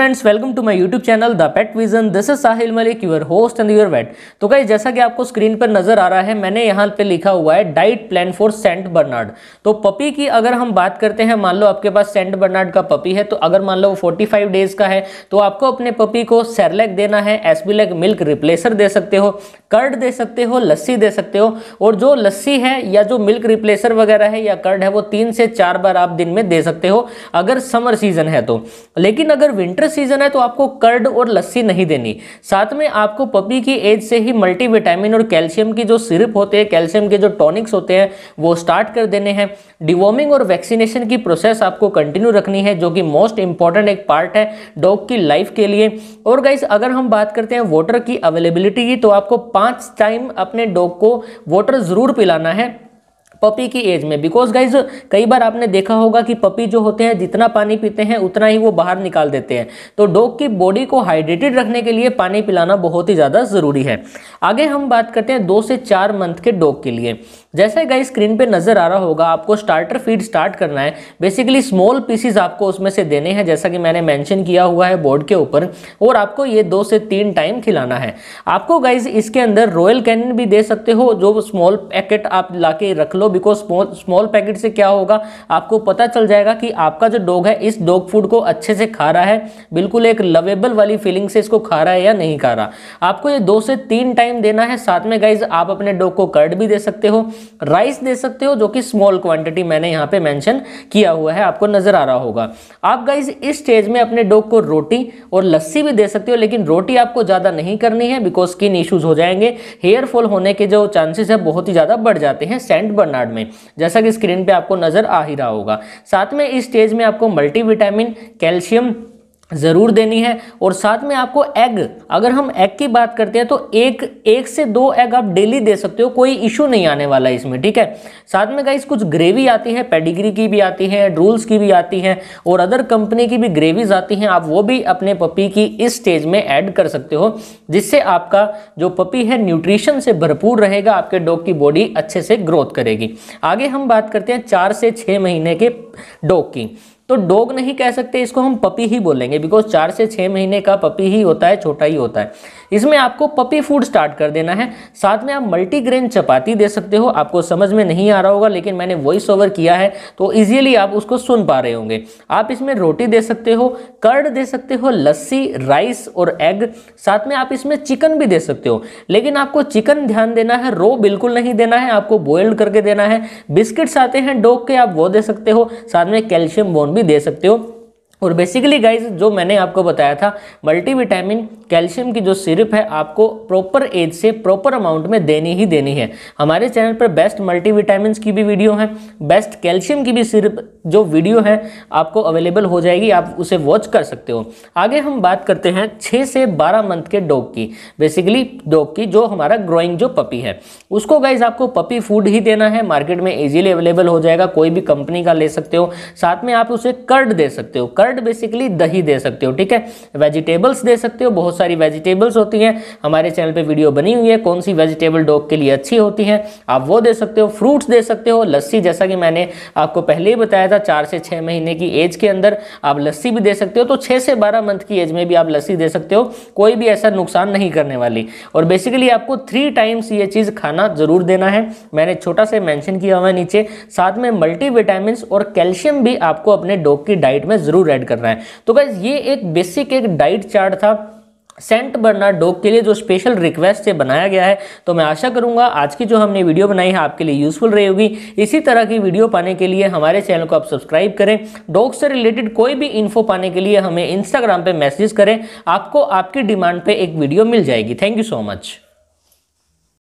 friends welcome to my YouTube channel the pet vision this is Sahil Malik your host and your vet तो guys जैसा कि आपको screen पर नजर आ रहा है मैंने यहाँ पे लिखा हुआ है diet plan for Saint Bernard तो पपी की अगर हम बात करते हैं मान लो आपके पास सेंट बर्नार्ड का पपी है तो अगर मान लो वो फोर्टी डेज का है तो आपको अपने पपी को सेरलेक देना है एसबीलैक मिल्क रिप्लेसर दे सकते हो कर्ड दे सकते हो लस्सी दे सकते हो और जो लस्सी है या जो मिल्क रिप्लेसर वगैरह है या कर्ड है वो तीन से चार बार आप दिन में दे सकते हो अगर समर सीजन है तो लेकिन अगर विंटर का सीजन है तो आपको कर्ड और लस्सी नहीं देनी साथ में आपको पपी की एज से ही मल्टीविटामिन और कैल्शियम की जो सिरप होते हैं कैल्शियम के जो टॉनिक्स होते हैं वो स्टार्ट कर देने हैं डिवॉर्मिंग और वैक्सीनेशन की प्रोसेस आपको कंटिन्यू रखनी है जो कि मोस्ट इंपॉर्टेंट एक पार्ट है डॉग की लाइफ के लिए और गाइस अगर हम बात करते हैं वाटर की अवेलेबिलिटी की तो आपको पांच टाइम अपने डॉग को वाटर ज़रूर पिलाना है पपी की एज में बिकॉज गाइज कई बार आपने देखा होगा कि पपी जो होते हैं जितना पानी पीते हैं उतना ही वो बाहर निकाल देते हैं तो डॉग की बॉडी को हाइड्रेटेड रखने के लिए पानी पिलाना बहुत ही ज़्यादा ज़रूरी है आगे हम बात करते हैं दो से चार मंथ के डॉग के लिए जैसे गाइज स्क्रीन पर नज़र आ रहा होगा आपको स्टार्टर फीड स्टार्ट करना है बेसिकली स्मॉल पीसीज आपको उसमें से देने हैं जैसा कि मैंने मैंशन किया हुआ है बोर्ड के ऊपर और आपको ये दो से तीन टाइम खिलाना है आपको गाइज इसके अंदर रॉयल कैन भी दे सकते हो जो स्मॉल पैकेट आप ला रख लो बिकॉज स्मॉल पैकेट से क्या होगा आपको पता चल जाएगा कि आपका जो डॉग है इस डॉग फूड को अच्छे से खा रहा है बिल्कुल एक लवेबल वाली फीलिंग से इसको खा रहा है या नहीं खा रहा आपको ये दो से तीन टाइम देना है साथ में गाइज आप अपने डॉग को कर्ड भी दे सकते हो राइस दे सकते हो जो कि स्मॉल क्वांटिटी मैंने यहाँ पे मैंशन किया हुआ है आपको नजर आ रहा होगा आप गाइज इस स्टेज में अपने डॉग को रोटी और लस्सी भी दे सकते हो लेकिन रोटी आपको ज़्यादा नहीं करनी है बिकॉज स्किन इश्यूज हो जाएंगे हेयर फॉल होने के जो चांसेस है बहुत ही ज़्यादा बढ़ जाते हैं सेंट बढ़ना कार्ड में जैसा कि स्क्रीन पर आपको नज़र आ ही रहा होगा साथ में इस स्टेज में आपको मल्टीविटामिन कैल्शियम ज़रूर देनी है और साथ में आपको एग अगर हम एग की बात करते हैं तो एक एक से दो एग आप डेली दे सकते हो कोई इशू नहीं आने वाला है इसमें ठीक है साथ में गाइस कुछ ग्रेवी आती है पेडिग्री की भी आती है ड्रूल्स की भी आती है और अदर कंपनी की भी ग्रेवीज आती हैं आप वो भी अपने पपी की इस स्टेज में ऐड कर सकते हो जिससे आपका जो पपी है न्यूट्रिशन से भरपूर रहेगा आपके डॉग की बॉडी अच्छे से ग्रोथ करेगी आगे हम बात करते हैं चार से छः महीने के डॉग की तो डॉग नहीं कह सकते इसको हम पपी ही बोलेंगे बिकॉज चार से छः महीने का पपी ही होता है छोटा ही होता है इसमें आपको पपी फूड स्टार्ट कर देना है साथ में आप मल्टीग्रेन चपाती दे सकते हो आपको समझ में नहीं आ रहा होगा लेकिन मैंने वॉइस ओवर किया है तो इजीली आप उसको सुन पा रहे होंगे आप इसमें रोटी दे सकते हो कर्ड दे सकते हो लस्सी राइस और एग साथ में आप इसमें चिकन भी दे सकते हो लेकिन आपको चिकन ध्यान देना है रो बिल्कुल नहीं देना है आपको बॉयल्ड करके देना है बिस्किट्स आते हैं डोक के आप वो दे सकते हो साथ में कैल्शियम बोन भी दे सकते हो और बेसिकली गाइज जो मैंने आपको बताया था मल्टीविटामिन कैल्शियम की जो सिरप है आपको प्रॉपर एज से प्रॉपर अमाउंट में देनी ही देनी है हमारे चैनल पर बेस्ट मल्टीविटामिन की भी वीडियो है बेस्ट कैल्शियम की भी सिरप जो वीडियो है आपको अवेलेबल हो जाएगी आप उसे वॉच कर सकते हो आगे हम बात करते हैं छः से बारह मंथ के डॉग की बेसिकली डॉग की जो हमारा ग्रोइंग जो पपी है उसको गाइज आपको पपी फूड ही देना है मार्केट में इजीली अवेलेबल हो जाएगा कोई भी कंपनी का ले सकते हो साथ में आप उसे कर्ड दे सकते हो कर्ड बेसिकली दही दे सकते हो ठीक है वेजिटेबल्स दे सकते हो बहुत सारी वेजिटेबल्स होती हैं हमारे चैनल पे वीडियो बनी हुई है कौन सी वेजिटेबल डॉग के लिए अच्छी होती हैं आप वो दे सकते हो फ्रूट्स दे सकते हो लस्सी जैसा कि मैंने आपको पहले ही बताया था चार से छः महीने की एज के अंदर आप लस्सी भी दे सकते हो तो छः से बारह मंथ की एज में भी आप लस्सी दे सकते हो कोई भी ऐसा नुकसान नहीं करने वाली और बेसिकली आपको थ्री टाइम्स ये चीज़ खाना ज़रूर देना है मैंने छोटा से मैंशन किया हुआ है नीचे साथ में मल्टीविटामिन और कैल्शियम भी आपको अपने डॉग की डाइट में ज़रूर ऐड करना है तो गैस ये एक बेसिक एक डाइट चार्ट था सेंट डॉग के लिए जो स्पेशल रिक्वेस्ट से बनाया गया है तो मैं आशा करूंगा आज की जो हमने वीडियो बनाई है आपके लिए यूज़फुल रही होगी इसी तरह की वीडियो पाने के लिए हमारे चैनल को आप सब्सक्राइब करें डॉग से रिलेटेड कोई भी इन्फो पाने के लिए हमें इंस्टाग्राम पर मैसेज करें आपको आपकी डिमांड पर एक वीडियो मिल जाएगी थैंक यू सो मच